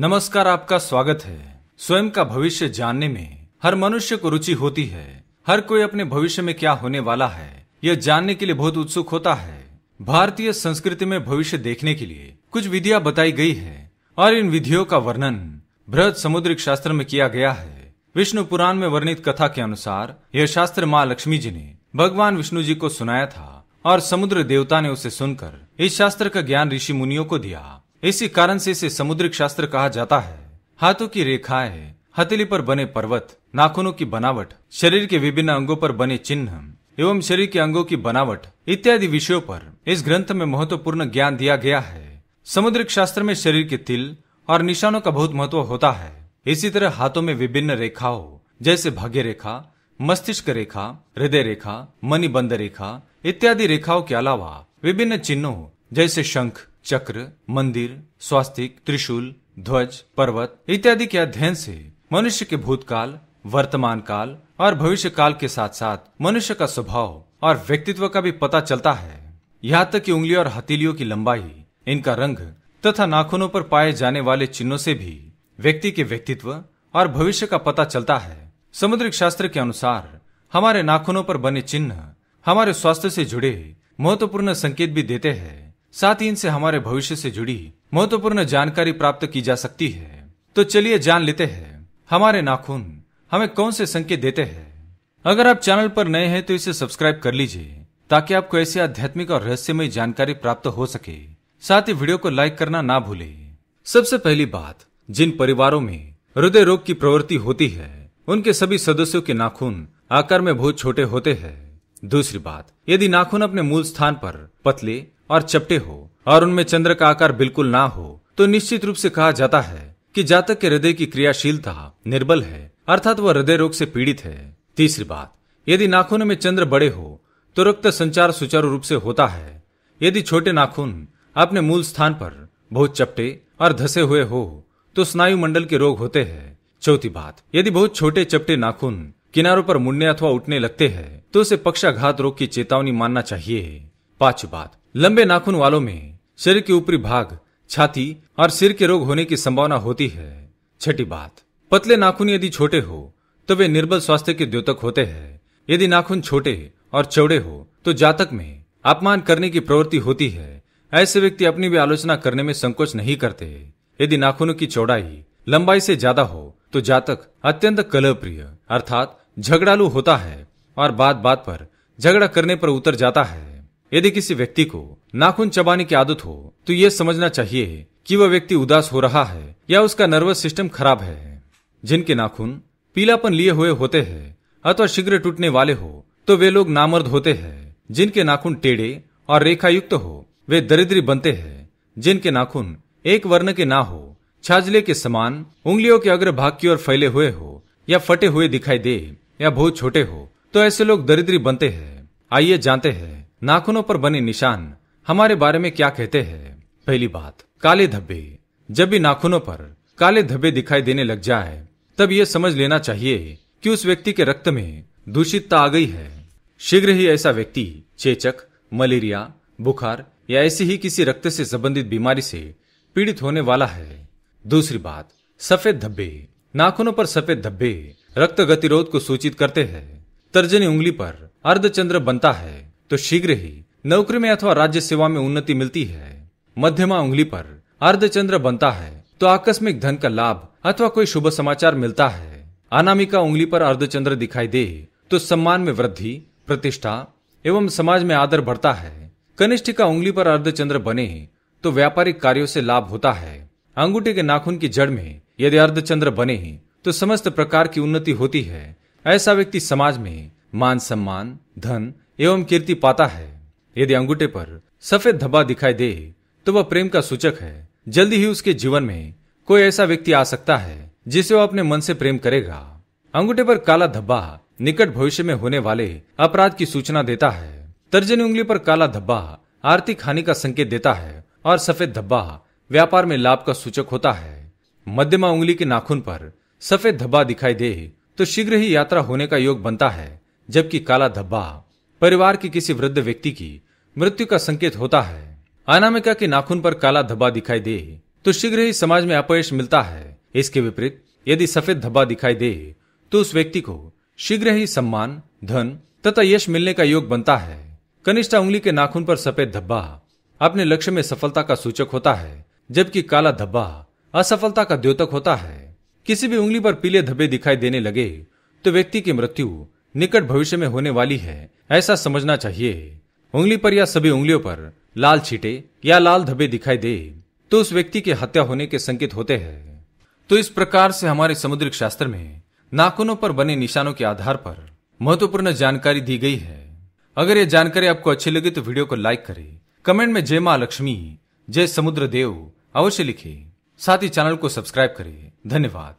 नमस्कार आपका स्वागत है स्वयं का भविष्य जानने में हर मनुष्य को रुचि होती है हर कोई अपने भविष्य में क्या होने वाला है यह जानने के लिए बहुत उत्सुक होता है भारतीय संस्कृति में भविष्य देखने के लिए कुछ विधिया बताई गई है और इन विधियों का वर्णन बृहद समुद्रिक शास्त्र में किया गया है विष्णु पुराण में वर्णित कथा के अनुसार यह शास्त्र माँ लक्ष्मी जी ने भगवान विष्णु जी को सुनाया था और समुद्र देवता ने उसे सुनकर इस शास्त्र का ज्ञान ऋषि मुनियों को दिया इसी कारण से इसे समुद्रिक शास्त्र कहा जाता है हाथों की रेखाएं हथेली पर बने पर्वत नाखूनों की बनावट शरीर के विभिन्न अंगों पर बने चिन्ह एवं शरीर के अंगों की बनावट इत्यादि विषयों पर इस ग्रंथ में महत्वपूर्ण ज्ञान दिया गया है समुद्रिक शास्त्र में शरीर के तिल और निशानों का बहुत महत्व होता है इसी तरह हाथों में विभिन्न रेखाओं जैसे भाग्य रेखा मस्तिष्क रेखा हृदय रेखा मणिबंध रेखा इत्यादि रेखाओं के अलावा विभिन्न चिन्हों जैसे शंख चक्र मंदिर स्वास्तिक त्रिशूल ध्वज पर्वत इत्यादि के अध्ययन से मनुष्य के भूतकाल वर्तमान काल और भविष्य काल के साथ साथ मनुष्य का स्वभाव और व्यक्तित्व का भी पता चलता है यहाँ तक कि उंगलियों और हथेलियों की लंबाई इनका रंग तथा नाखूनों पर पाए जाने वाले चिन्हों से भी व्यक्ति के व्यक्तित्व और भविष्य का पता चलता है समुद्रिक शास्त्र के अनुसार हमारे नाखूनों पर बने चिन्ह हमारे स्वास्थ्य से जुड़े महत्वपूर्ण संकेत भी देते हैं साथ ही इनसे हमारे भविष्य से जुड़ी महत्वपूर्ण जानकारी प्राप्त की जा सकती है तो चलिए जान लेते हैं हमारे नाखून हमें कौन से संकेत देते हैं अगर आप चैनल पर नए हैं तो इसे सब्सक्राइब कर लीजिए ताकि आपको ऐसी आध्यात्मिक और रहस्यमय जानकारी प्राप्त हो सके साथ ही वीडियो को लाइक करना ना भूले सबसे पहली बात जिन परिवारों में हृदय रोग की प्रवृत्ति होती है उनके सभी सदस्यों के नाखून आकार में बहुत छोटे होते हैं दूसरी बात यदि नाखून अपने मूल स्थान पर पतले और चपटे हो और उनमें चंद्र का आकार बिल्कुल ना हो तो निश्चित रूप से कहा जाता है कि जातक के हृदय की क्रियाशीलता निर्बल है अर्थात वह हृदय रोग से पीड़ित है तीसरी बात यदि नाखूनों में चंद्र बड़े हो तो रक्त संचार सुचारू रूप से होता है यदि छोटे नाखून अपने मूल स्थान पर बहुत चपटे और धसे हुए हो तो स्नायु मंडल के रोग होते हैं चौथी बात यदि बहुत छोटे चपटे नाखून किनारों पर मुड़ने अथवा उठने लगते हैं तो उसे पक्षाघात रोग की चेतावनी मानना चाहिए पांच बात लंबे नाखून वालों में शरीर के ऊपरी भाग छाती और सिर के रोग होने की संभावना होती है छठी बात पतले नाखून यदि छोटे हो तो वे निर्बल स्वास्थ्य के द्योतक होते हैं यदि नाखून छोटे और चौड़े हो तो जातक में अपमान करने की प्रवृत्ति होती है ऐसे व्यक्ति अपनी भी आलोचना करने में संकोच नहीं करते यदि नाखूनों की चौड़ाई लंबाई से ज्यादा हो तो जातक अत्यंत कलप्रिय अर्थात झगड़ालू होता है और बात बात पर झगड़ा करने पर उतर जाता है यदि किसी व्यक्ति को नाखून चबाने की आदत हो तो यह समझना चाहिए कि वह व्यक्ति उदास हो रहा है या उसका नर्वस सिस्टम खराब है जिनके नाखून पीलापन लिए हुए होते हैं अथवा शीघ्र टूटने वाले हो तो वे लोग नामर्द होते हैं जिनके नाखून टेढ़े और रेखायुक्त हो वे दरिद्री बनते हैं जिनके नाखून एक वर्ण के ना हो छाजले के समान उंगलियों के अग्र भाग की ओर फैले हुए हो या फटे हुए दिखाई दे या बहुत छोटे हो तो ऐसे लोग दरिद्री बनते हैं आइए जानते हैं नाखूनों पर बने निशान हमारे बारे में क्या कहते हैं पहली बात काले धब्बे जब भी नाखूनों पर काले धब्बे दिखाई देने लग जाए तब ये समझ लेना चाहिए कि उस व्यक्ति के रक्त में दूषितता आ गई है शीघ्र ही ऐसा व्यक्ति चेचक मलेरिया बुखार या ऐसी ही किसी रक्त से संबंधित बीमारी से पीड़ित होने वाला है दूसरी बात सफेद धब्बे नाखूनों पर सफेद धब्बे रक्त गतिरोध को सूचित करते हैं तर्जनी उंगली पर अर्धचंद्र बनता है तो शीघ्र ही नौकरी में अथवा राज्य सेवा में उन्नति मिलती है मध्यमा उंगली पर अर्धचंद्र बनता है तो आकस्मिक धन का लाभ अथवा कोई शुभ समाचार मिलता है अनामिका उंगली पर अर्धचंद्र दिखाई दे तो सम्मान में वृद्धि प्रतिष्ठा एवं समाज में आदर बढ़ता है कनिष्ठिका उंगली पर अर्धचंद्र बने तो व्यापारिक कार्यों से लाभ होता है अंगूठे के नाखून की जड़ में यदि अर्धचंद्र बने तो समस्त प्रकार की उन्नति होती है ऐसा व्यक्ति समाज में मान सम्मान धन एवं कीर्ति पाता है यदि अंगूठे पर सफेद धब्बा दिखाई दे तो वह प्रेम का सूचक है जल्दी ही उसके जीवन में कोई ऐसा व्यक्ति आ सकता है जिसे वह अपने मन से प्रेम करेगा अंगूठे पर काला धब्बा निकट भविष्य में होने वाले अपराध की सूचना देता है तर्जनी उंगली पर काला धब्बा आर्थिक हानि का संकेत देता है और सफेद धब्बा व्यापार में लाभ का सूचक होता है मध्यमा उंगली के नाखून पर सफेद धब्बा दिखाई दे तो शीघ्र ही यात्रा होने का योग बनता है जबकि काला धब्बा परिवार के किसी वृद्ध व्यक्ति की मृत्यु का संकेत होता है अनामिका के नाखून पर काला धब्बा दिखाई दे तो शीघ्र ही समाज में अपयश मिलता है इसके विपरीत यदि सफेद धब्बा दिखाई दे तो उस व्यक्ति को शीघ्र ही सम्मान धन तथा यश मिलने का योग बनता है कनिष्ठा उंगली के नाखून पर सफेद धब्बा अपने लक्ष्य में सफलता का सूचक होता है जबकि काला धब्बा असफलता का द्योतक होता है किसी भी उंगली पर पीले धब्बे दिखाई देने लगे तो व्यक्ति की मृत्यु निकट भविष्य में होने वाली है ऐसा समझना चाहिए उंगली पर या सभी उंगलियों पर लाल छीटे या लाल धब्बे दिखाई दे तो उस व्यक्ति के हत्या होने के संकेत होते हैं तो इस प्रकार से हमारे समुद्रिक शास्त्र में नाखूनों पर बने निशानों के आधार पर महत्वपूर्ण जानकारी दी गई है अगर ये जानकारी आपको अच्छी लगी तो वीडियो को लाइक करें कमेंट में जय माँ लक्ष्मी जय समुद्र देव अवश्य लिखें साथ ही चैनल को सब्सक्राइब करें धन्यवाद